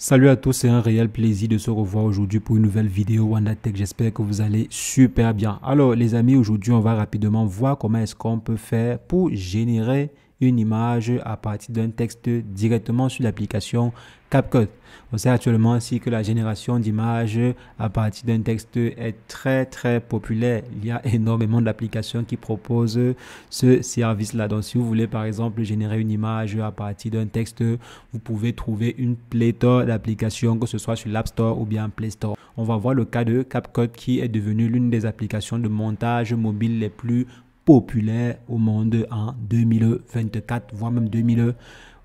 Salut à tous, c'est un réel plaisir de se revoir aujourd'hui pour une nouvelle vidéo WandaTech. J'espère que vous allez super bien. Alors les amis, aujourd'hui on va rapidement voir comment est-ce qu'on peut faire pour générer une image à partir d'un texte directement sur l'application CapCut. On sait actuellement aussi que la génération d'images à partir d'un texte est très très populaire. Il y a énormément d'applications qui proposent ce service-là. Donc si vous voulez par exemple générer une image à partir d'un texte, vous pouvez trouver une pléthore d'applications, que ce soit sur l'App Store ou bien Play Store. On va voir le cas de CapCut qui est devenu l'une des applications de montage mobile les plus populaire au monde en 2024, voire même 2000,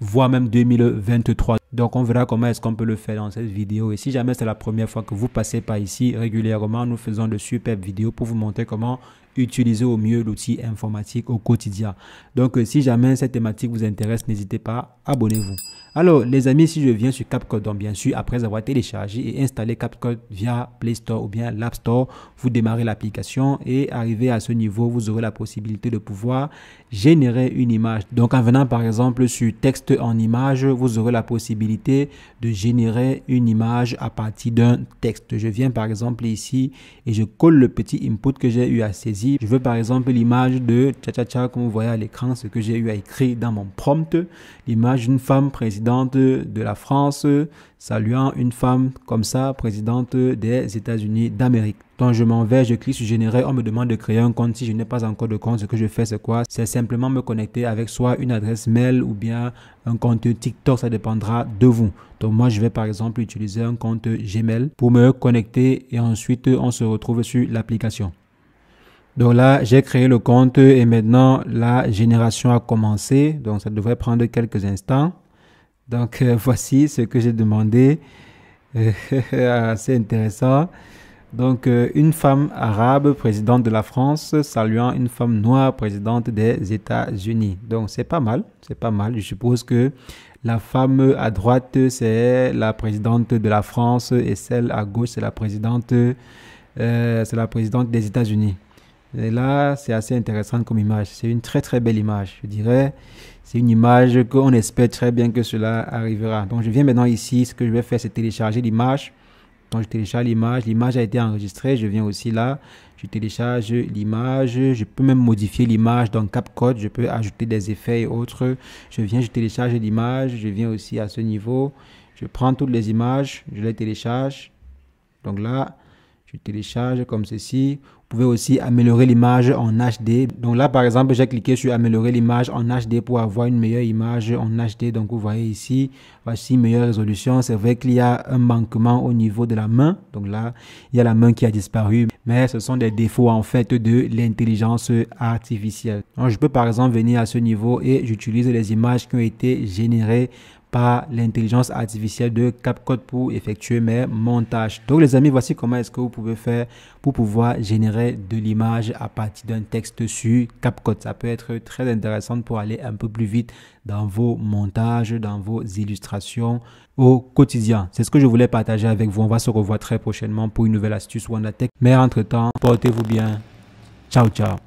voire même 2023. Donc on verra comment est-ce qu'on peut le faire dans cette vidéo. Et si jamais c'est la première fois que vous passez par ici régulièrement, nous faisons de superbes vidéos pour vous montrer comment utiliser au mieux l'outil informatique au quotidien. Donc si jamais cette thématique vous intéresse, n'hésitez pas, abonnez-vous. Alors, les amis, si je viens sur CapCut, donc bien sûr, après avoir téléchargé et installé Capcode via Play Store ou bien l'App Store, vous démarrez l'application et arrivé à ce niveau, vous aurez la possibilité de pouvoir générer une image. Donc, en venant par exemple sur texte en image, vous aurez la possibilité de générer une image à partir d'un texte. Je viens par exemple ici et je colle le petit input que j'ai eu à saisir. Je veux par exemple l'image de tcha tcha tcha comme vous voyez à l'écran, ce que j'ai eu à écrire dans mon prompt, l'image d'une femme présidente de la France, saluant une femme comme ça, présidente des États-Unis d'Amérique. Donc je m'en vais, je clique sur générer, on me demande de créer un compte. Si je n'ai pas encore de compte, ce que je fais, c'est quoi C'est simplement me connecter avec soit une adresse mail ou bien un compte TikTok, ça dépendra de vous. Donc moi, je vais par exemple utiliser un compte Gmail pour me connecter et ensuite on se retrouve sur l'application. Donc là, j'ai créé le compte et maintenant la génération a commencé. Donc ça devrait prendre quelques instants. Donc euh, voici ce que j'ai demandé. Euh, ah, c'est intéressant. Donc euh, une femme arabe présidente de la France saluant une femme noire présidente des États-Unis. Donc c'est pas mal, c'est pas mal. Je suppose que la femme à droite c'est la présidente de la France et celle à gauche c'est la présidente c'est la présidente des États-Unis. Et là, c'est assez intéressant comme image. C'est une très très belle image, je dirais. C'est une image qu'on espère très bien que cela arrivera. Donc je viens maintenant ici, ce que je vais faire, c'est télécharger l'image. Donc je télécharge l'image, l'image a été enregistrée, je viens aussi là, je télécharge l'image, je peux même modifier l'image dans Capcode. je peux ajouter des effets et autres. Je viens, je télécharge l'image, je viens aussi à ce niveau, je prends toutes les images, je les télécharge. Donc là, je télécharge comme ceci. Vous pouvez aussi améliorer l'image en HD. Donc là, par exemple, j'ai cliqué sur améliorer l'image en HD pour avoir une meilleure image en HD. Donc vous voyez ici, voici meilleure résolution. C'est vrai qu'il y a un manquement au niveau de la main. Donc là, il y a la main qui a disparu. Mais ce sont des défauts en fait de l'intelligence artificielle. Donc je peux par exemple venir à ce niveau et j'utilise les images qui ont été générées par l'intelligence artificielle de CapCut pour effectuer mes montages. Donc les amis, voici comment est-ce que vous pouvez faire pour pouvoir générer de l'image à partir d'un texte sur CapCut. Ça peut être très intéressant pour aller un peu plus vite dans vos montages, dans vos illustrations au quotidien. C'est ce que je voulais partager avec vous. On va se revoir très prochainement pour une nouvelle astuce wandatech Mais entre-temps, portez-vous bien. Ciao, ciao.